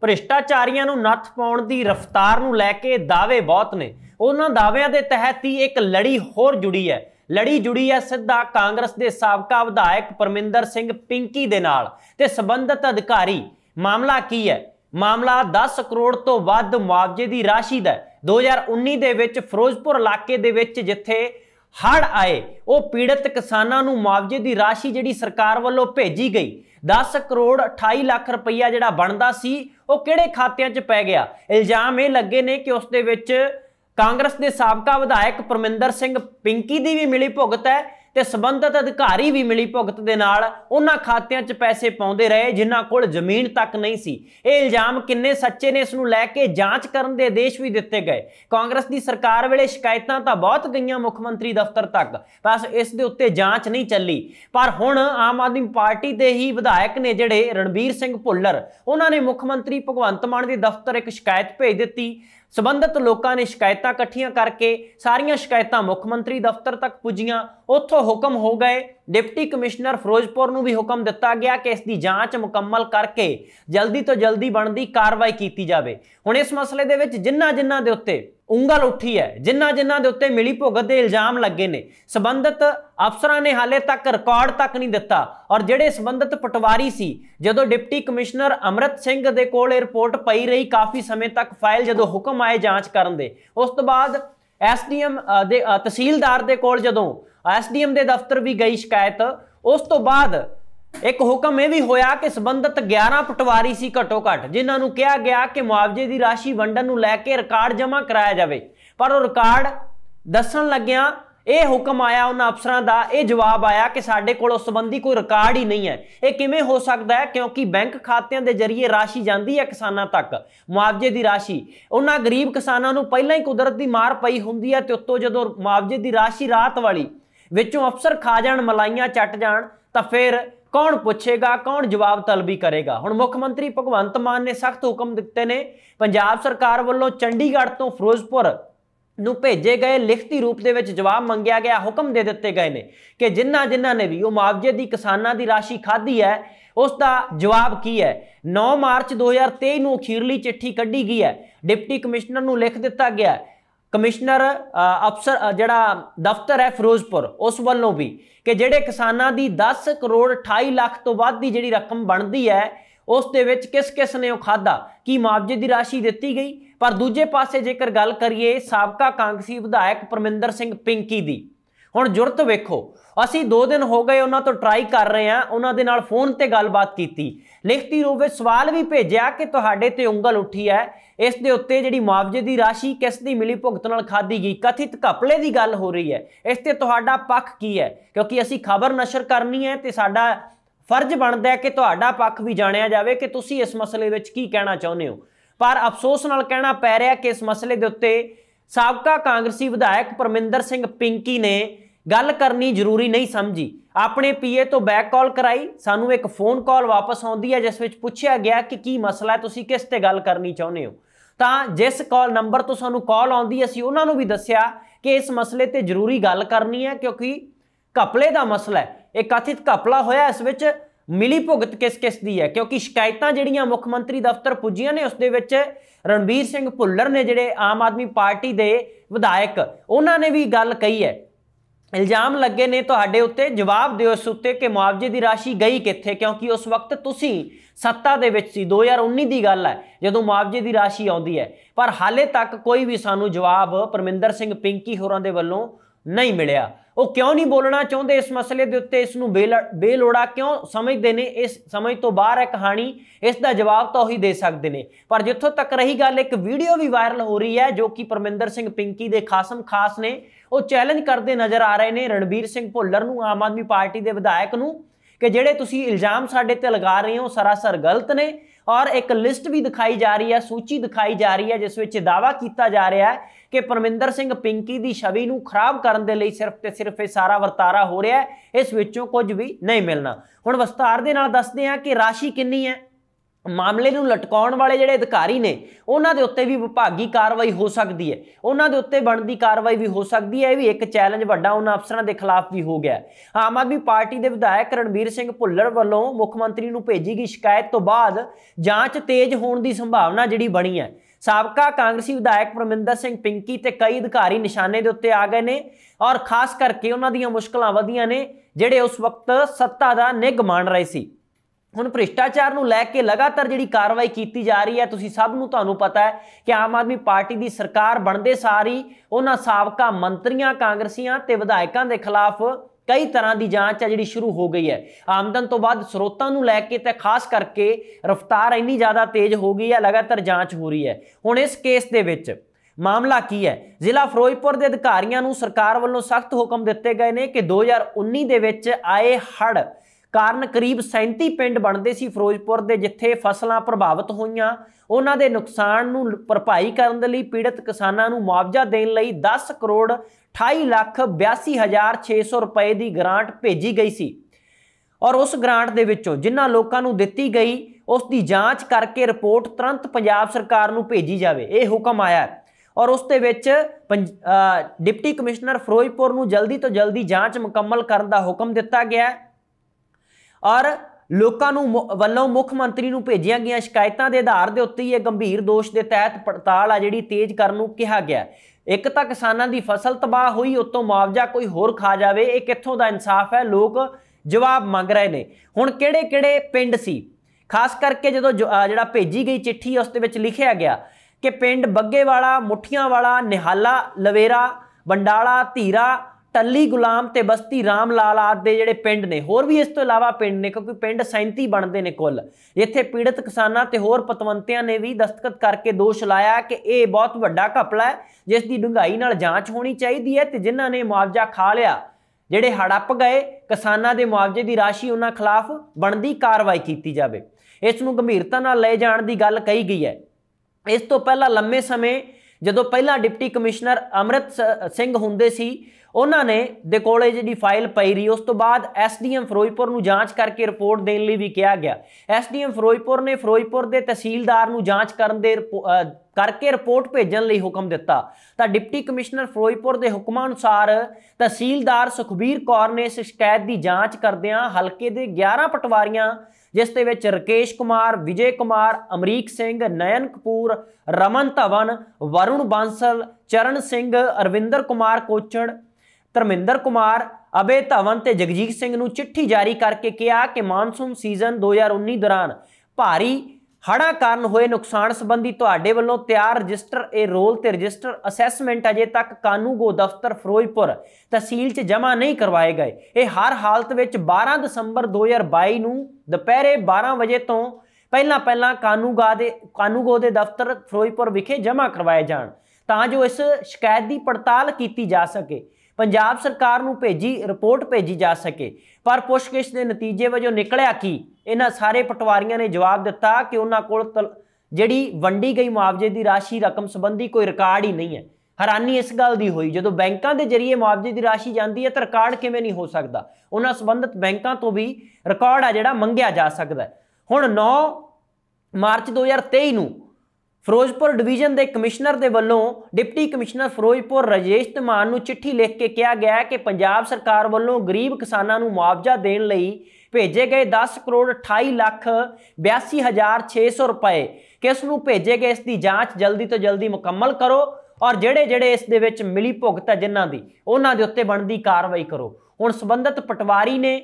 ਭ੍ਰਿਸ਼ਟਾਚਾਰੀਆਂ ਨੂੰ ਨੱਥ ਪਾਉਣ ਦੀ ਰਫ਼ਤਾਰ ਨੂੰ ਲੈ ਕੇ ਦਾਅਵੇ ਬਹੁਤ ਨੇ ਉਹਨਾਂ ਦਾਅਵਿਆਂ ਦੇ ਤਹਿਤ ਹੀ ਇੱਕ ਲੜੀ ਹੋਰ ਜੁੜੀ ਹੈ ਲੜੀ ਜੁੜੀ ਹੈ ਸਿੱਧਾ ਕਾਂਗਰਸ ਦੇ ਸਾਬਕਾ ਵਿਧਾਇਕ ਪਰਮਿੰਦਰ ਸਿੰਘ ਪਿੰਕੀ ਦੇ ਨਾਲ ਤੇ ਸਬੰਧਤ ਅਧਿਕਾਰੀ ਮਾਮਲਾ ਕੀ ਹੈ ਮਾਮਲਾ 10 ਕਰੋੜ ਤੋਂ ਵੱਧ ਮੁਆਵਜ਼ੇ ਦੀ ਰਾਸ਼ੀ ਦਾ 2019 ਦੇ ਵਿੱਚ ਫਿਰੋਜ਼ਪੁਰ ਇਲਾਕੇ ਦੇ ਵਿੱਚ ਜਿੱਥੇ ਹੜ ਆਏ ਉਹ ਪੀੜਤ ਕਿਸਾਨਾਂ ਨੂੰ ਮੁਆਵਜ਼ੇ ਦੀ ਰਾਸ਼ੀ ਜਿਹੜੀ ਸਰਕਾਰ ਵੱਲੋਂ ਭੇਜੀ ਗਈ 10 ਕਰੋੜ 28 ਲੱਖ ਰੁਪਈਆ ਜਿਹੜਾ ਬਣਦਾ ਸੀ ਉਹ ਕਿਹੜੇ ਖਾਤਿਆਂ 'ਚ ਪੈ ਗਿਆ ਇਲਜ਼ਾਮ ਇਹ ਲੱਗੇ ਨੇ ਕਿ ਉਸ ਦੇ ਵਿੱਚ ਕਾਂਗਰਸ ਦੇ ਸਾਬਕਾ ਵਿਧਾਇਕ ਪਰਮਿੰਦਰ ਸਿੰਘ ਪਿੰਕੀ ਦੀ ਵੀ ਮਿਲੀ ਭੁਗਤ ਹੈ ਤੇ ਸਬੰਧਤ ਅਧਿਕਾਰੀ ਵੀ ਮਿਲੀ ਭੁਗਤ ਦੇ ਨਾਲ ਉਹਨਾਂ ਖਾਤਿਆਂ 'ਚ ਪੈਸੇ ਪਾਉਂਦੇ ਰਹੇ ਜਿਨ੍ਹਾਂ ਕੋਲ ਜ਼ਮੀਨ ਤੱਕ ਨਹੀਂ ਸੀ ਇਹ ਇਲਜ਼ਾਮ ਕਿੰਨੇ ਸੱਚੇ ਨੇ ਇਸ ਨੂੰ ਲੈ ਕੇ ਜਾਂਚ ਕਰਨ ਦੇ ਆਦੇਸ਼ ਵੀ ਦਿੱਤੇ ਗਏ ਕਾਂਗਰਸ ਦੀ ਸਰਕਾਰ ਵੇਲੇ ਸ਼ਿਕਾਇਤਾਂ ਤਾਂ ਬਹੁਤ ਗਈਆਂ ਮੁੱਖ ਮੰਤਰੀ ਦਫ਼ਤਰ ਤੱਕ ਬਸ ਇਸ ਦੇ ਉੱਤੇ ਜਾਂਚ ਨਹੀਂ ਚੱਲੀ ਪਰ ਹੁਣ ਆਮ ਆਦਮੀ ਪਾਰਟੀ ਦੇ ਹੀ ਵਿਧਾਇਕ ਨੇ ਜਿਹੜੇ ਰਣਬੀਰ ਸਿੰਘ ਭੁੱਲਰ ਉਹਨਾਂ ਨੇ ਮੁੱਖ ਮੰਤਰੀ ਭਗਵੰਤ ਮਾਨ ਦੇ ਦਫ਼ਤਰ ਇੱਕ ਸ਼ਿਕਾਇਤ ਭੇਜ ਦਿੱਤੀ ਸਬੰਧਤ ਲੋਕਾਂ ਨੇ ਸ਼ਿਕਾਇਤਾਂ ਇਕੱਠੀਆਂ ਕਰਕੇ ਸਾਰੀਆਂ ਸ਼ਿਕਾਇਤਾਂ ਮੁੱਖ ਮੰਤਰੀ ਦਫ਼ਤਰ ਤੱਕ ਪੁੱਜੀਆਂ ਉੱਥੋਂ ਹੁਕਮ ਹੋ ਗਏ ਡਿਪਟੀ ਕਮਿਸ਼ਨਰ ਫਿਰੋਜ਼ਪੁਰ ਨੂੰ ਵੀ ਹੁਕਮ ਦਿੱਤਾ ਗਿਆ ਕਿ ਇਸ ਦੀ ਜਾਂਚ ਮੁਕੰਮਲ ਕਰਕੇ ਜਲਦੀ ਤੋਂ ਜਲਦੀ ਬਣਦੀ ਕਾਰਵਾਈ ਕੀਤੀ ਜਾਵੇ ਹੁਣ ਇਸ ਮਸਲੇ ਦੇ ਵਿੱਚ ਜਿੰਨਾ ਜਿੰਨਾ ਦੇ ਉੱਤੇ ਉਂਗਲ ਉੱਠੀ ਹੈ ਜਿਨ੍ਹਾਂ ਜਿਨ੍ਹਾਂ ਦੇ ਉੱਤੇ ਮਿਲੀ ਭੁਗਤ ਦੇ ਇਲਜ਼ਾਮ ਲੱਗੇ ਨੇ ਸਬੰਧਤ ਅਫਸਰਾਂ ਨੇ ਹਾਲੇ ਤੱਕ ਰਿਕਾਰਡ ਤੱਕ ਨਹੀਂ ਦਿੱਤਾ ਔਰ ਜਿਹੜੇ ਸਬੰਧਤ ਪਟਵਾਰੀ ਸੀ ਜਦੋਂ ਡਿਪਟੀ ਕਮਿਸ਼ਨਰ ਅਮਰਤ ਸਿੰਘ ਦੇ ਕੋਲ ਰਿਪੋਰਟ ਪਈ ਰਹੀ ਕਾਫੀ ਸਮੇਂ ਤੱਕ ਫਾਈਲ ਜਦੋਂ ਹੁਕਮ ਆਏ ਜਾਂਚ ਕਰਨ ਦੇ ਉਸ ਤੋਂ ਬਾਅਦ ਐਸਡੀਐਮ ਦੇ ਤਹਿਸੀਲਦਾਰ ਦੇ ਕੋਲ ਜਦੋਂ ਐਸਡੀਐਮ ਦੇ ਦਫ਼ਤਰ ਵੀ ਗਈ ਸ਼ਿਕਾਇਤ ਉਸ ਤੋਂ ਬਾਅਦ ਇੱਕ ਹੁਕਮ ਇਹ ਵੀ ਹੋਇਆ ਕਿ ਸਬੰਧਤ 11 ਪਟਵਾਰੀ ਸੀ ਘਟੋ ਘਟ ਜਿਨ੍ਹਾਂ ਨੂੰ ਕਿਹਾ ਗਿਆ ਕਿ ਮੁਆਵਜ਼ੇ ਦੀ ਰਾਸ਼ੀ ਵੰਡਣ ਨੂੰ ਲੈ ਕੇ ਰਿਕਾਰਡ ਜਮ੍ਹਾਂ ਕਰਾਇਆ ਜਾਵੇ ਪਰ ਉਹ ਰਿਕਾਰਡ ਦੱਸਣ ਲੱਗਿਆਂ ਇਹ ਹੁਕਮ ਆਇਆ ਉਹਨਾਂ ਅਫਸਰਾਂ ਦਾ ਇਹ ਜਵਾਬ ਆਇਆ ਕਿ ਸਾਡੇ ਕੋਲ ਉਸ ਸੰਬੰਧੀ ਕੋਈ ਰਿਕਾਰਡ ਹੀ ਨਹੀਂ ਹੈ ਇਹ ਕਿਵੇਂ ਹੋ ਸਕਦਾ ਹੈ ਕਿਉਂਕਿ ਬੈਂਕ ਖਾਤਿਆਂ ਦੇ ਜ਼ਰੀਏ ਰਾਸ਼ੀ ਜਾਂਦੀ ਹੈ ਕਿਸਾਨਾਂ ਤੱਕ ਮੁਆਵਜ਼ੇ ਦੀ ਰਾਸ਼ੀ ਉਹਨਾਂ ਗਰੀਬ ਕਿਸਾਨਾਂ ਨੂੰ ਪਹਿਲਾਂ ਹੀ ਕੁਦਰਤ ਦੀ ਮਾਰ ਪਈ ਹੁੰਦੀ ਹੈ ਤੇ ਉੱਤੋਂ ਜਦੋਂ ਮੁਆਵਜ਼ੇ ਦੀ ਰਾਸ਼ੀ ਰਾਤ ਵਾਲੀ ਵਿੱਚੋਂ ਅਫਸਰ ਖਾ ਜਾਣ ਮਲਾਈਆਂ ਚੱਟ ਜਾਣ ਤਾਂ ਫਿਰ ਕੌਣ ਪੁੱਛੇਗਾ ਕੌਣ ਜਵਾਬ ਤਲਬੀ ਕਰੇਗਾ ਹੁਣ ਮੁੱਖ ਮੰਤਰੀ ਭਗਵੰਤ ਮਾਨ ਨੇ ਸਖਤ ਹੁਕਮ ਦਿੱਤੇ ਨੇ ਪੰਜਾਬ ਸਰਕਾਰ ਵੱਲੋਂ ਚੰਡੀਗੜ੍ਹ ਤੋਂ ਫਿਰੋਜ਼ਪੁਰ ਨੂੰ ਭੇਜੇ ਗਏ ਲਿਖਤੀ ਰੂਪ ਦੇ ਵਿੱਚ ਜਵਾਬ ਮੰਗਿਆ ਗਿਆ ਹੁਕਮ ਦੇ ਦਿੱਤੇ ਗਏ ਨੇ ਕਿ ਜਿਨ੍ਹਾਂ ਜਿਨ੍ਹਾਂ ਨੇ ਵੀ ਉਹ ਮੁਆਵਜ਼ੇ ਦੀ ਕਿਸਾਨਾਂ ਦੀ ਰਾਸ਼ੀ ਖਾਧੀ ਹੈ ਉਸ ਦਾ ਜਵਾਬ ਕੀ ਹੈ 9 ਮਾਰਚ 2023 ਨੂੰ ਅਖੀਰਲੀ ਚਿੱਠੀ ਕੱਢੀ ਗਈ ਹੈ ਡਿਪਟੀ ਕਮਿਸ਼ਨਰ ਨੂੰ ਲਿਖ ਦਿੱਤਾ ਗਿਆ ਕਮਿਸ਼ਨਰ ਅਫਸਰ ਜਿਹੜਾ ਦਫ਼ਤਰ ਹੈ ਫਿਰੋਜ਼ਪੁਰ ਉਸ ਵੱਲੋਂ ਵੀ ਕਿ ਜਿਹੜੇ ਕਿਸਾਨਾਂ ਦੀ 10 ਕਰੋੜ 28 ਲੱਖ ਤੋਂ ਵੱਧ ਦੀ ਜਿਹੜੀ ਰਕਮ ਬਣਦੀ ਹੈ ਉਸ ਦੇ ਵਿੱਚ ਕਿਸ ਕਿਸ ਨੇ ਉਹ ਖਾਦਾ ਕੀ ਮੁਆਵਜ਼ੇ ਦੀ ਰਾਸ਼ੀ ਦਿੱਤੀ ਗਈ ਪਰ ਦੂਜੇ ਪਾਸੇ ਜੇਕਰ ਗੱਲ ਕਰੀਏ ਸਾਬਕਾ ਕਾਂਗਸੀ ਵਿਧਾਇਕ ਪਰਮਿੰਦਰ ਸਿੰਘ ਪਿੰਕੀ ਦੀ ਹੁਣ ਜੁਰਤ ਵੇਖੋ ਅਸੀਂ 2 ਦਿਨ ਹੋ ਗਏ ਉਹਨਾਂ ਤੋਂ ਟਰਾਈ ਕਰ ਰਹੇ ਹਾਂ ਉਹਨਾਂ ਦੇ ਨਾਲ ਫੋਨ ਤੇ ਗੱਲਬਾਤ ਕੀਤੀ ਲਿਖਤੀ ਰੂਪ ਵਿੱਚ ਸਵਾਲ ਵੀ ਭੇਜਿਆ ਕਿ ਤੁਹਾਡੇ ਤੇ ਉਂਗਲ ਉੱਠੀ ਹੈ ਇਸ ਦੇ ਉੱਤੇ ਜਿਹੜੀ ਮੁਆਵਜ਼ੇ ਦੀ ਰਾਸ਼ੀ ਕਿਸ ਦੀ ਮਿਲੀ ਭੁਗਤ ਨਾਲ ਖਾਦੀ ਗਈ ਕਥਿਤ ਘਪਲੇ ਦੀ ਗੱਲ ਹੋ ਰਹੀ ਹੈ ਇਸ ਤੇ ਤੁਹਾਡਾ ਪੱਖ ਕੀ ਹੈ ਕਿਉਂਕਿ ਅਸੀਂ ਖਬਰ ਨਸ਼ਰ ਕਰਨੀ ਹੈ ਤੇ ਸਾਡਾ ਫਰਜ਼ ਬਣਦਾ ਹੈ ਕਿ ਤੁਹਾਡਾ ਪੱਖ ਵੀ ਜਾਣਿਆ ਜਾਵੇ ਕਿ ਤੁਸੀਂ ਇਸ ਮਸਲੇ ਵਿੱਚ ਕੀ ਕਹਿਣਾ ਚਾਹੁੰਦੇ ਹੋ ਪਰ ਅਫਸੋਸ ਨਾਲ ਕਹਿਣਾ ਪੈ ਰਿਹਾ ਕਿ ਇਸ ਮਸਲੇ ਦੇ ਉੱਤੇ ਸਾਬਕਾ ਕਾਂਗਰਸੀ ਵਿਧਾਇਕ ਪਰਮਿੰਦਰ ਸਿੰਘ ਪਿੰਕੀ ਨੇ ਗੱਲ ਕਰਨੀ ਜ਼ਰੂਰੀ ਨਹੀਂ ਸਮਝੀ ਆਪਣੇ ਪੀਏ ਤੋਂ ਬੈਕ ਕਾਲ ਕਰਾਈ ਸਾਨੂੰ ਇੱਕ ਫੋਨ ਕਾਲ ਵਾਪਸ ਆਉਂਦੀ ਹੈ ਜਿਸ ਵਿੱਚ ਪੁੱਛਿਆ ਗਿਆ ਕਿ ਕੀ ਮਸਲਾ ਹੈ ਤੁਸੀਂ ਕਿਸ ਤੇ ਗੱਲ ਕਰਨੀ ਚਾਹੁੰਦੇ ਹੋ ਤਾਂ ਜਿਸ ਕਾਲ ਨੰਬਰ ਤੋਂ ਸਾਨੂੰ ਕਾਲ ਆਉਂਦੀ ਅਸੀਂ ਉਹਨਾਂ ਨੂੰ ਵੀ ਦੱਸਿਆ ਕਿ ਇਸ ਮਸਲੇ ਤੇ ਜ਼ਰੂਰੀ ਗੱਲ ਕਰਨੀ ਹੈ ਕਿਉਂਕਿ ਕਪਲੇ ਦਾ ਮਸਲਾ ਹੈ ਇਹ ਕਥਿਤ ਕਪਲਾ ਹੋਇਆ ਇਸ ਵਿੱਚ ਮਿਲੀ ਭੁਗਤ ਕਿਸ ਕਿਸ ਦੀ ਹੈ ਕਿਉਂਕਿ ਸ਼ਿਕਾਇਤਾਂ ਜਿਹੜੀਆਂ ਮੁੱਖ ਮੰਤਰੀ ਦਫ਼ਤਰ ਪੁੱਜੀਆਂ ਨੇ ਉਸ ਦੇ ਵਿੱਚ ਰਣਬੀਰ ਸਿੰਘ ਭੁੱਲਰ ਨੇ ਜਿਹੜੇ ਆਮ ਆਦਮੀ ਪਾਰਟੀ ਦੇ ਵਿਧਾਇਕ ਉਹਨਾਂ ਨੇ ਵੀ ਗੱਲ ਕਹੀ ਹੈ ਇਲਜ਼ਾਮ ਲੱਗੇ ਨੇ ਤੁਹਾਡੇ ਉੱਤੇ ਜਵਾਬ ਦਿਓ ਇਸ ਉੱਤੇ ਕਿ ਮੁਆਵਜ਼ੇ ਦੀ ਰਾਸ਼ੀ ਗਈ ਕਿੱਥੇ ਕਿਉਂਕਿ ਉਸ ਵਕਤ ਤੁਸੀਂ ਸੱਤਾ ਦੇ ਵਿੱਚ ਸੀ 2019 ਦੀ ਗੱਲ ਹੈ ਜਦੋਂ ਮੁਆਵਜ਼ੇ ਦੀ ਰਾਸ਼ੀ ਆਉਂਦੀ ਹੈ ਪਰ ਹਾਲੇ ਤੱਕ ਕੋਈ ਵੀ ਸਾਨੂੰ ਜਵਾਬ ਪਰਮਿੰਦਰ ਸਿੰਘ ਪਿੰਕੀ ਹੋਰਾਂ ਦੇ ਵੱਲੋਂ ਨਹੀਂ ਮਿਲਿਆ ਉਹ ਕਿਉਂ ਨਹੀਂ ਬੋਲਣਾ ਚਾਹੁੰਦੇ ਇਸ ਮਸਲੇ ਦੇ ਉੱਤੇ ਇਸ ਨੂੰ ਬੇਲੋੜਾ ਕਿਉਂ ਸਮਝਦੇ ਨੇ ਇਸ ਸਮਝ ਤੋਂ ਬਾਹਰ ਹੈ ਕਹਾਣੀ ਇਸ ਦਾ ਜਵਾਬ ਤਾਂ ਉਹੀ ਦੇ ਸਕਦੇ ਨੇ ਪਰ ਜਿੱਥੋਂ ਤੱਕ ਰਹੀ ਗੱਲ ਇੱਕ ਵੀਡੀਓ ਵੀ ਵਾਇਰਲ ਹੋ ਰਹੀ ਹੈ ਜੋ ਕਿ ਪਰਮਿੰਦਰ ਸਿੰਘ ਪਿੰਕੀ ਦੇ ਖਾਸਮ ਖਾਸ ਨੇ ਉਹ ਚੈਲੰਜ ਕਰਦੇ ਨਜ਼ਰ ਆ ਰਹੇ ਨੇ ਰਣਬੀਰ ਸਿੰਘ ਭੁੱਲਰ ਨੂੰ ਆਮ ਆਦਮੀ ਪਾਰਟੀ ਦੇ ਵਿਧਾਇਕ ਨੂੰ ਕਿ ਜਿਹੜੇ ਤੁਸੀਂ ਇਲਜ਼ਾਮ ਸਾਡੇ ਤੇ ਲਗਾ ਰਹੇ ਹੋ ਸਰਾਸਰ ਗਲਤ ਨੇ ਔਰ ਇੱਕ ਲਿਸਟ ਵੀ ਦਿਖਾਈ ਜਾ ਰਹੀ ਹੈ ਸੂਚੀ ਦਿਖਾਈ ਜਾ ਰਹੀ ਹੈ ਜਿਸ ਵਿੱਚ ਦਾਵਾ ਕੀਤਾ ਜਾ ਰਿਹਾ ਹੈ ਕਿ ਪਰਮਿੰਦਰ ਸਿੰਘ ਪਿੰਕੀ ਦੀ ਛਵੀ ਨੂੰ ਖਰਾਬ ਕਰਨ ਦੇ ਲਈ ਸਿਰਫ ਤੇ ਸਿਰਫ ਇਹ ਸਾਰਾ ਵਰਤਾਰਾ ਹੋ ਰਿਹਾ ਹੈ ਇਸ ਵਿੱਚੋਂ ਕੁਝ ਵੀ ਨਹੀਂ ਮਿਲਣਾ ਹੁਣ ਵਿਸਤਾਰ ਦੇ ਨਾਲ ਦੱਸਦੇ ਹਾਂ ਕਿ ਰਾਸ਼ੀ ਕਿੰਨੀ ਹੈ ਮਾਮਲੇ ਨੂੰ ਲਟਕਾਉਣ ਵਾਲੇ ਜਿਹੜੇ ਅਧਿਕਾਰੀ ਨੇ ਉਹਨਾਂ ਦੇ ਉੱਤੇ ਵੀ ਵਿਭਾਗੀ ਕਾਰਵਾਈ ਹੋ ਸਕਦੀ ਹੈ ਉਹਨਾਂ ਦੇ ਉੱਤੇ ਬਣਦੀ ਕਾਰਵਾਈ ਵੀ ਹੋ ਸਕਦੀ ਹੈ ਇਹ ਵੀ ਇੱਕ ਚੈਲੰਜ ਵੱਡਾ ਉਹਨਾਂ ਅਫਸਰਾਂ ਦੇ ਖਿਲਾਫ ਵੀ ਹੋ ਗਿਆ ਆਮ ਆਦਮੀ ਪਾਰਟੀ ਦੇ ਵਿਧਾਇਕ ਰਣਵੀਰ ਸਿੰਘ ਭੁੱਲਰ ਵੱਲੋਂ ਮੁੱਖ ਮੰਤਰੀ ਨੂੰ ਭੇਜੀ ਗਈ ਸ਼ਿਕਾਇਤ ਤੋਂ ਬਾਅਦ ਜਾਂਚ ਤੇਜ਼ ਹੋਣ ਦੀ ਸੰਭਾਵਨਾ ਜਿਹੜੀ ਬਣੀ ਹੈ ਸਾਬਕਾ ਕਾਂਗਰਸੀ ਵਿਧਾਇਕ ਪਰਮਿੰਦਰ ਸਿੰਘ ਪਿੰਕੀ ਤੇ ਕਈ ਅਧਿਕਾਰੀ ਨਿਸ਼ਾਨੇ ਦੇ ਉੱਤੇ ਆ ਗਏ ਨੇ ਔਰ ਖਾਸ ਕਰਕੇ ਉਹਨਾਂ ਦੀਆਂ ਮੁਸ਼ਕਲਾਂ ਵਧੀਆਂ ਨੇ ਜਿਹੜੇ ਉਸ ਵਕਤ ਸੱਤਾ ਦਾ ਨਿਗਮਾਨ ਰਹੇ ਸੀ ਹੁਣ ਭ੍ਰਿਸ਼ਟਾਚਾਰ ਨੂੰ ਲੈ ਕੇ ਲਗਾਤਾਰ ਜਿਹੜੀ ਕਾਰਵਾਈ ਕੀਤੀ ਜਾ ਰਹੀ ਹੈ ਤੁਸੀਂ ਸਭ ਨੂੰ ਤੁਹਾਨੂੰ ਪਤਾ ਹੈ ਕਿ ਆਮ ਆਦਮੀ ਪਾਰਟੀ ਦੀ ਸਰਕਾਰ ਬਣਦੇ ਸਾਰੀ ਉਹਨਾਂ ਸਾਬਕਾ ਮੰਤਰੀਆਂ ਕਾਂਗਰਸੀਆਂ ਤੇ ਵਿਧਾਇਕਾਂ ਦੇ ਖਿਲਾਫ ਕਈ ਤਰ੍ਹਾਂ ਦੀ ਜਾਂਚ ਆ ਜਿਹੜੀ ਸ਼ੁਰੂ ਹੋ ਗਈ ਹੈ ਆਮਦਨ ਤੋਂ ਬਾਅਦ ਸਰੋਤਾਂ ਨੂੰ ਲੈ ਕੇ ਤੇ ਖਾਸ ਕਰਕੇ ਰਫ਼ਤਾਰ ਇੰਨੀ ਜ਼ਿਆਦਾ ਤੇਜ਼ ਹੋ ਗਈ ਹੈ ਲਗਾਤਾਰ ਜਾਂਚ ਹੋ ਰਹੀ ਹੈ ਹੁਣ ਇਸ ਕੇਸ ਦੇ ਵਿੱਚ ਮਾਮਲਾ ਕੀ ਹੈ ਜ਼ਿਲ੍ਹਾ ਫਰੋਜ਼ਪੁਰ ਦੇ ਅਧਿਕਾਰੀਆਂ ਨੂੰ ਸਰਕਾਰ ਵੱਲੋਂ ਸਖਤ ਹੁਕਮ ਦਿੱਤੇ ਗਏ ਨੇ ਕਿ 2019 ਦੇ ਵਿੱਚ ਆਏ ਹੜ੍ਹ ਕਾਰਨ ਕਰੀਬ 37 ਪਿੰਡ ਬਣਦੇ ਸੀ ਫਿਰੋਜ਼ਪੁਰ ਦੇ ਜਿੱਥੇ ਫਸਲਾਂ ਪ੍ਰਭਾਵਿਤ ਹੋਈਆਂ ਉਹਨਾਂ ਦੇ ਨੁਕਸਾਨ ਨੂੰ ਭਰਪਾਈ ਕਰਨ ਦੇ ਲਈ ਪੀੜਤ ਕਿਸਾਨਾਂ ਨੂੰ ਮੁਆਵਜ਼ਾ ਦੇਣ ਲਈ 10 ਕਰੋੜ 28 ਲੱਖ 82600 ਰੁਪਏ ਦੀ ਗ੍ਰਾਂਟ ਭੇਜੀ ਗਈ ਸੀ ਔਰ ਉਸ ਗ੍ਰਾਂਟ ਦੇ ਵਿੱਚੋਂ ਜਿਨ੍ਹਾਂ ਲੋਕਾਂ ਨੂੰ ਦਿੱਤੀ ਗਈ ਉਸ ਦੀ ਜਾਂਚ ਕਰਕੇ ਰਿਪੋਰਟ ਤੁਰੰਤ ਪੰਜਾਬ ਸਰਕਾਰ ਨੂੰ ਭੇਜੀ ਜਾਵੇ ਇਹ ਹੁਕਮ ਆਇਆ ਔਰ ਉਸ ਦੇ ਵਿੱਚ ਡਿਪਟੀ ਕਮਿਸ਼ਨਰ ਫਿਰੋਜ਼ਪੁਰ ਨੂੰ ਜਲਦੀ ਤੋਂ ਜਲਦੀ ਜਾਂਚ ਮੁਕੰਮਲ ਕਰਨ ਦਾ ਹੁਕਮ ਦਿੱਤਾ ਗਿਆ ਹੈ ਔਰ ਲੋਕਾਂ ਨੂੰ ਵੱਲੋਂ ਮੁੱਖ ਮੰਤਰੀ ਨੂੰ ਭੇਜੀਆਂ ਗਈਆਂ ਸ਼ਿਕਾਇਤਾਂ ਦੇ ਆਧਾਰ ਦੇ ਉੱਤੇ ਹੀ ਇਹ ਗੰਭੀਰ ਦੋਸ਼ ਦੇ ਤਹਿਤ ਪੜਤਾਲ ਆ ਜਿਹੜੀ ਤੇਜ਼ ਕਰਨ ਨੂੰ ਕਿਹਾ ਗਿਆ ਇੱਕ ਤਾਂ ਕਿਸਾਨਾਂ ਦੀ ਫਸਲ ਤਬਾਹ ਹੋਈ ਉਤੋਂ ਮੁਆਵਜ਼ਾ ਕੋਈ ਹੋਰ ਖਾ ਜਾਵੇ ਇਹ ਕਿੱਥੋਂ ਦਾ ਇਨਸਾਫ ਹੈ ਲੋਕ ਜਵਾਬ ਮੰਗ ਰਹੇ ਨੇ ਹੁਣ ਕਿਹੜੇ-ਕਿਹੜੇ ਪਿੰਡ ਸੀ ਖਾਸ ਕਰਕੇ ਜਦੋਂ ਜਿਹੜਾ ਭੇਜੀ ਗਈ ਚਿੱਠੀ ਉਸ ਦੇ ਵਿੱਚ ਲਿਖਿਆ ਗਿਆ ਕਿ ਪਿੰਡ ਬੱਗੇ ਵਾਲਾ ਮੁੱਠੀਆਂ ਵਾਲਾ ਨਿਹਾਲਾ ਲਵੇਰਾ ਬੰਡਾਲਾ ਧੀਰਾ ਟੱਲੀ ਗੁਲਾਮ ਤੇ ਬਸਤੀ ਰਾਮ ਲਾਲ ਆਦ ਦੇ ਜਿਹੜੇ ਪਿੰਡ ਨੇ ਹੋਰ ਵੀ ਇਸ ਤੋਂ ਇਲਾਵਾ ਪਿੰਡ ਨੇ ਕਿਉਂਕਿ ਪਿੰਡ 37 ਬਣਦੇ ਨੇ ਕੁੱਲ ਇੱਥੇ ਪੀੜਤ ਕਿਸਾਨਾਂ ਤੇ ਹੋਰ ਪਤਵੰਤਿਆਂ ਨੇ ਵੀ ਦਸਤਖਤ ਕਰਕੇ ਦੋਸ਼ ਲਾਇਆ ਕਿ ਇਹ ਬਹੁਤ ਵੱਡਾ ਘਪਲਾ ਹੈ ਜਿਸ ਦੀ ਡੂੰਘਾਈ ਨਾਲ ਜਾਂਚ ਹੋਣੀ ਚਾਹੀਦੀ ਹੈ ਤੇ ਜਿਨ੍ਹਾਂ ਨੇ ਮੁਆਵਜ਼ਾ ਖਾ ਲਿਆ ਜਿਹੜੇ ਹੜੱਪ ਗਏ ਕਿਸਾਨਾਂ ਦੇ ਮੁਆਵਜ਼ੇ ਦੀ ਰਾਸ਼ੀ ਉਹਨਾਂ ਖਿਲਾਫ ਬਣਦੀ ਕਾਰਵਾਈ ਕੀਤੀ ਜਾਵੇ ਇਸ ਨੂੰ ਗੰਭੀਰਤਾ ਨਾਲ ਲੈ ਜਾਣ ਦੀ ਗੱਲ ਕਹੀ ਗਈ ਹੈ ਇਸ ਤੋਂ ਪਹਿਲਾਂ ਲੰਮੇ ਸਮੇਂ ਜਦੋਂ ਪਹਿਲਾ ਡਿਪਟੀ ਕਮਿਸ਼ਨਰ ਅਮਰਿਤ ਸਿੰਘ ਹੁੰਦੇ ਸੀ ਉਹਨਾਂ ਨੇ ਦੇ ਕੋਲੇ ਜਿਹੜੀ ਫਾਈਲ ਪਈ ਰਹੀ ਉਸ ਤੋਂ ਬਾਅਦ ਐਸਡੀਐਮ ਫਿਰੋਜ਼ਪੁਰ ਨੂੰ ਜਾਂਚ ਕਰਕੇ ਰਿਪੋਰਟ ਦੇਣ ਲਈ ਵੀ ਕਿਹਾ ਗਿਆ ਐਸਡੀਐਮ ਫਿਰੋਜ਼ਪੁਰ ਨੇ ਫਿਰੋਜ਼ਪੁਰ ਦੇ ਤਹਿਸੀਲਦਾਰ ਨੂੰ ਜਾਂਚ ਕਰਨ ਦੇ ਕਰਕੇ ਰਿਪੋਰਟ ਭੇਜਣ ਲਈ ਹੁਕਮ ਦਿੱਤਾ ਤਾਂ ਡਿਪਟੀ ਕਮਿਸ਼ਨਰ ਫਿਰੋਜ਼ਪੁਰ ਦੇ ਹੁਕਮਾਂ ਅਨੁਸਾਰ ਤਹਿਸੀਲਦਾਰ ਸੁਖਬੀਰ ਕੌਰ ਨੇ ਇਸ ਸ਼ਿਕਾਇਤ ਦੀ ਜਾਂਚ ਕਰਦਿਆਂ ਹਲਕੇ ਦੇ 11 ਪਟਵਾਰੀਆਂ ਜਿਸ ਦੇ ਵਿੱਚ ਰਕੇਸ਼ ਕੁਮਾਰ ਵਿਜੇ ਕੁਮਾਰ ਅਮਰੀਕ ਸਿੰਘ ਨਯਨ ਕਪੂਰ ਰਮਨ ਧਵਨ ਵਰੁਣ ਬਾਂਸਲ ਚਰਨ ਸਿੰਘ ਅਰਵਿੰਦਰ ਕੁਮਾਰ ਕੋਚੜ ਧਰਮਿੰਦਰ ਕੁਮਾਰ ਅਬੇ ਧਵਨ ਤੇ ਜਗਜੀਤ ਸਿੰਘ ਨੂੰ ਚਿੱਠੀ ਜਾਰੀ ਕਰਕੇ ਕਿਹਾ ਕਿ ਮਾਨਸੂਨ ਸੀਜ਼ਨ 2019 ਦੌਰਾਨ ਭਾਰੀ ਹੜ੍ਹਾਂ ਕਾਰਨ ਹੋਏ ਨੁਕਸਾਨ ਸੰਬੰਧੀ ਤੁਹਾਡੇ ਵੱਲੋਂ ਤਿਆਰ ਰਜਿਸਟਰ ਇਹ ਰੋਲ ਤੇ ਰਜਿਸਟਰ ਅਸੈਸਮੈਂਟ ਅਜੇ ਤੱਕ ਕਾਨੂੰਗੋ ਦਫ਼ਤਰ ਫਿਰੋਜ਼ਪੁਰ ਤਹਿਸੀਲ 'ਚ ਜਮ੍ਹਾਂ ਨਹੀਂ ਕਰਵਾਏ ਗਏ ਇਹ ਹਰ ਹਾਲਤ ਵਿੱਚ 12 ਦਸੰਬਰ 2022 ਨੂੰ ਦੁਪਹਿਰੇ 12 ਵਜੇ ਤੋਂ ਪਹਿਲਾਂ ਪਹਿਲਾਂ ਕਾਨੂੰਗਾ ਦੇ ਕਾਨੂੰਗੋ ਦੇ ਦਫ਼ਤਰ ਫਿਰੋਜ਼ਪੁਰ ਵਿਖੇ ਜਮ੍ਹਾਂ ਕਰਵਾਏ ਜਾਣ ਤਾਂ ਜੋ ਇਸ ਸ਼ਿਕਾਇਤ ਦੀ ਪੜਤਾਲ ਕੀਤੀ ਜਾ ਸਕੇ ਪੰਜਾਬ ਸਰਕਾਰ ਨੂੰ ਭੇਜੀ ਰਿਪੋਰਟ ਭੇਜੀ ਜਾ ਸਕੇ ਪਰ ਪੁਸ਼ਕਿਸ਼ ਦੇ ਨਤੀਜੇ ਵਜੋਂ ਨਿਕਲਿਆ ਕਿ ਇਹਨਾਂ ਸਾਰੇ ਪਟਵਾਰੀਆਂ ਨੇ ਜਵਾਬ ਦਿੱਤਾ ਕਿ ਉਹਨਾਂ ਕੋਲ ਜਿਹੜੀ ਵੰਡੀ ਗਈ ਮੁਆਵਜ਼ੇ ਦੀ ਰਾਸ਼ੀ ਰਕਮ ਸੰਬੰਧੀ ਕੋਈ ਰਿਕਾਰਡ ਹੀ ਨਹੀਂ ਹੈ ਹੈਰਾਨੀ ਇਸ ਗੱਲ ਦੀ ਹੋਈ ਜਦੋਂ ਬੈਂਕਾਂ ਦੇ ਜ਼ਰੀਏ ਮੁਆਵਜ਼ੇ ਦੀ ਰਾਸ਼ੀ ਜਾਂਦੀ ਹੈ ਤਾਂ ਰਿਕਾਰਡ ਕਿਵੇਂ ਨਹੀਂ ਹੋ ਸਕਦਾ ਉਹਨਾਂ ਸੰਬੰਧਿਤ ਬੈਂਕਾਂ ਤੋਂ ਵੀ ਰਿਕਾਰਡ ਆ ਜਿਹੜਾ ਮੰਗਿਆ ਜਾ ਸਕਦਾ ਹੁਣ 9 ਮਾਰਚ 2023 ਨੂੰ ਫਿਰੋਜ਼ਪੁਰ ਡਿਵੀਜ਼ਨ ਦੇ ਕਮਿਸ਼ਨਰ ਦੇ ਵੱਲੋਂ ਡਿਪਟੀ ਕਮਿਸ਼ਨਰ ਫਿਰੋਜ਼ਪੁਰ ਰਜੇਸ਼ ਧਮਾਨ ਨੂੰ ਚਿੱਠੀ ਲਿਖ ਕੇ ਕਿਹਾ ਗਿਆ ਕਿ ਪੰਜਾਬ ਸਰਕਾਰ ਵੱਲੋਂ ਗਰੀਬ ਕਿਸਾਨਾਂ ਨੂੰ ਮੁਆਵਜ਼ਾ ਦੇਣ ਲਈ ਭੇਜੇ ਗਏ 10 ਕਰੋੜ 28 ਲੱਖ 82600 ਰੁਪਏ ਕਿਸ ਨੂੰ ਭੇਜੇ ਗਏ ਇਸ ਦੀ ਜਾਂਚ ਜਲਦੀ ਤੋਂ ਜਲਦੀ ਮੁਕੰਮਲ ਕਰੋ ਔਰ ਜਿਹੜੇ ਜਿਹੜੇ ਇਸ ਦੇ ਵਿੱਚ ਮਿਲੀ ਭੁਗਤ ਹੈ ਜਿਨ੍ਹਾਂ ਦੀ ਉਹਨਾਂ ਦੇ ਉੱਤੇ ਬਣਦੀ ਕਾਰਵਾਈ ਕਰੋ ਹੁਣ ਸੰਬੰਧਤ ਪਟਵਾਰੀ ਨੇ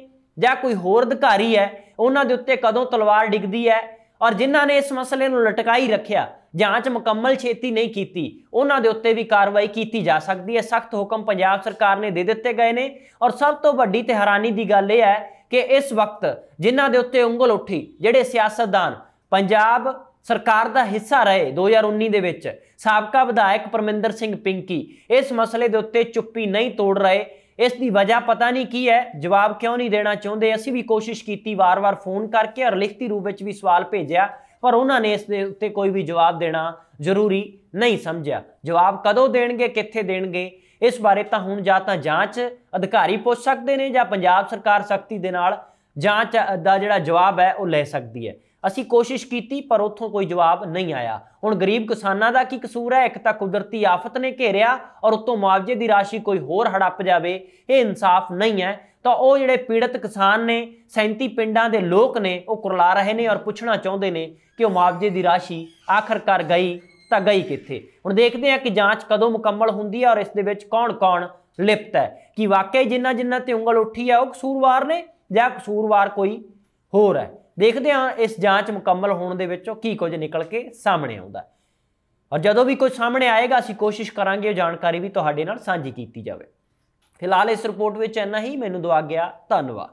ਜਾਂ ਕੋਈ ਹੋਰ ਅਧਿਕਾਰੀ ਹੈ ਉਹਨਾਂ ਦੇ ਉੱਤੇ ਕਦੋਂ ਤਲਵਾਰ ਡਿੱਗਦੀ ਹੈ ਔਰ ਜਿਨ੍ਹਾਂ ਨੇ ਇਸ ਮਸਲੇ ਨੂੰ ਲਟਕਾਈ ਰੱਖਿਆ ਜਾਂਚ ਮੁਕੰਮਲ ਛੇਤੀ ਨਹੀਂ ਕੀਤੀ ਉਹਨਾਂ ਦੇ ਉੱਤੇ ਵੀ ਕਾਰਵਾਈ ਕੀਤੀ ਜਾ ਸਕਦੀ ਹੈ ਸਖਤ ਹੁਕਮ ਪੰਜਾਬ ਸਰਕਾਰ ਨੇ ਦੇ ਦਿੱਤੇ ਗਏ ਨੇ ਔਰ ਸਭ ਤੋਂ ਵੱਡੀ ਤੇ ਹੈਰਾਨੀ ਦੀ ਗੱਲ ਇਹ ਹੈ ਕਿ ਇਸ ਵਕਤ ਜਿਨ੍ਹਾਂ ਦੇ ਉੱਤੇ ਉਂਗਲ ਉੱਠੀ ਜਿਹੜੇ ਸਿਆਸਤਦਾਨ ਪੰਜਾਬ ਸਰਕਾਰ ਦਾ ਹਿੱਸਾ ਰਹੇ 2019 ਦੇ ਵਿੱਚ ਸਾਬਕਾ ਵਿਧਾਇਕ ਪਰਮਿੰਦਰ ਸਿੰਘ ਪਿੰਕੀ ਇਸ ਮਸਲੇ ਦੇ ਉੱਤੇ ਚੁੱਪੀ ਨਹੀਂ ਤੋੜ ਰਹੇ ਇਸ ਦੀ ਵਜ੍ਹਾ ਪਤਾ ਨਹੀਂ ਕੀ ਹੈ ਜਵਾਬ ਕਿਉਂ ਨਹੀਂ ਦੇਣਾ ਚਾਹੁੰਦੇ ਅਸੀਂ ਵੀ ਕੋਸ਼ਿਸ਼ ਕੀਤੀ ਵਾਰ-ਵਾਰ ਫੋਨ ਕਰਕੇ ਔਰ ਲਿਖਤੀ ਰੂਪ ਵਿੱਚ ਵੀ ਸਵਾਲ ਭੇਜਿਆ ਪਰ ਉਹਨਾਂ ਨੇ ਇਸ ਦੇ ਉੱਤੇ ਕੋਈ ਵੀ ਜਵਾਬ ਦੇਣਾ ਜ਼ਰੂਰੀ ਨਹੀਂ ਸਮਝਿਆ ਜਵਾਬ ਕਦੋਂ ਦੇਣਗੇ ਕਿੱਥੇ ਦੇਣਗੇ ਇਸ ਬਾਰੇ ਤਾਂ ਹੁਣ ਜਾਂ ਤਾਂ ਜਾਂਚ ਅਧਿਕਾਰੀ ਪੁੱਛ ਸਕਦੇ ਨੇ ਜਾਂ ਪੰਜਾਬ ਸਰਕਾਰ ਸਖਤੀ ਦੇ ਨਾਲ ਜਾਂਚ ਦਾ ਜਿਹੜਾ ਜਵਾਬ ਹੈ ਉਹ ਲੈ ਸਕਦੀ ਹੈ ਅਸੀਂ ਕੋਸ਼ਿਸ਼ ਕੀਤੀ ਪਰ ਉੱਥੋਂ ਕੋਈ ਜਵਾਬ ਨਹੀਂ ਆਇਆ ਹੁਣ ਗਰੀਬ ਕਿਸਾਨਾਂ ਦਾ ਕੀ ਕਸੂਰ ਹੈ ਇੱਕ ਤਾਂ ਕੁਦਰਤੀ ਆਫਤ ਨੇ ਘੇਰਿਆ ਔਰ ਉੱਤੋਂ ਮੁਆਵਜ਼ੇ ਦੀ ਰਾਸ਼ੀ ਕੋਈ ਹੋਰ ਹੜੱਪ ਜਾਵੇ ਇਹ ਇਨਸਾਫ ਨਹੀਂ ਹੈ ਤਾਂ ਉਹ ਜਿਹੜੇ ਪੀੜਤ ਕਿਸਾਨ ਨੇ 37 ਪਿੰਡਾਂ ਦੇ ਲੋਕ ਨੇ ਉਹ ਕੁਰਲਾ ਰਹੇ ਨੇ ਔਰ ਪੁੱਛਣਾ ਚਾਹੁੰਦੇ ਨੇ ਕਿ ਉਹ ਮੁਆਵਜ਼ੇ ਦੀ ਰਾਸ਼ੀ ਆਖਰਕਾਰ ਗਈ ਤਾਂ ਗਈ ਕਿੱਥੇ ਹੁਣ ਦੇਖਦੇ ਹਾਂ ਕਿ ਜਾਂਚ ਕਦੋਂ ਮੁਕੰਮਲ ਹੁੰਦੀ ਹੈ ਔਰ ਇਸ ਦੇ ਵਿੱਚ ਕੌਣ-ਕੌਣ ਲਿਪਤ ਹੈ ਕਿ ਵਾਕਈ ਜਿੰਨਾ ਜਿੰਨਾ ਤੇ ਉਂਗਲ ਉੱਠੀ ਹੈ ਉਹ ਕਸੂਰਵਾਰ ਨੇ ਜਾਂ ਕਸੂਰਵਾਰ ਕੋਈ ਹੋਰ ਹੈ ਦੇਖਦੇ ਹਾਂ ਇਸ ਜਾਂਚ ਮੁਕੰਮਲ ਹੋਣ ਦੇ ਵਿੱਚੋਂ ਕੀ ਕੁਝ ਨਿਕਲ ਕੇ ਸਾਹਮਣੇ ਆਉਂਦਾ ਹੈ ਔਰ ਜਦੋਂ ਵੀ ਕੁਝ ਸਾਹਮਣੇ ਆਏਗਾ ਅਸੀਂ ਕੋਸ਼ਿਸ਼ ਕਰਾਂਗੇ ਜਾਣਕਾਰੀ ਵੀ ਤੁਹਾਡੇ ਨਾਲ ਸਾਂਝੀ ਕੀਤੀ ਜਾਵੇ ਫਿਲਹਾਲ ਇਸ ਰਿਪੋਰਟ ਵਿੱਚ ਇੰਨਾ ਹੀ ਮੈਨੂੰ ਦੁਆ ਗਿਆ ਧੰਨਵਾਦ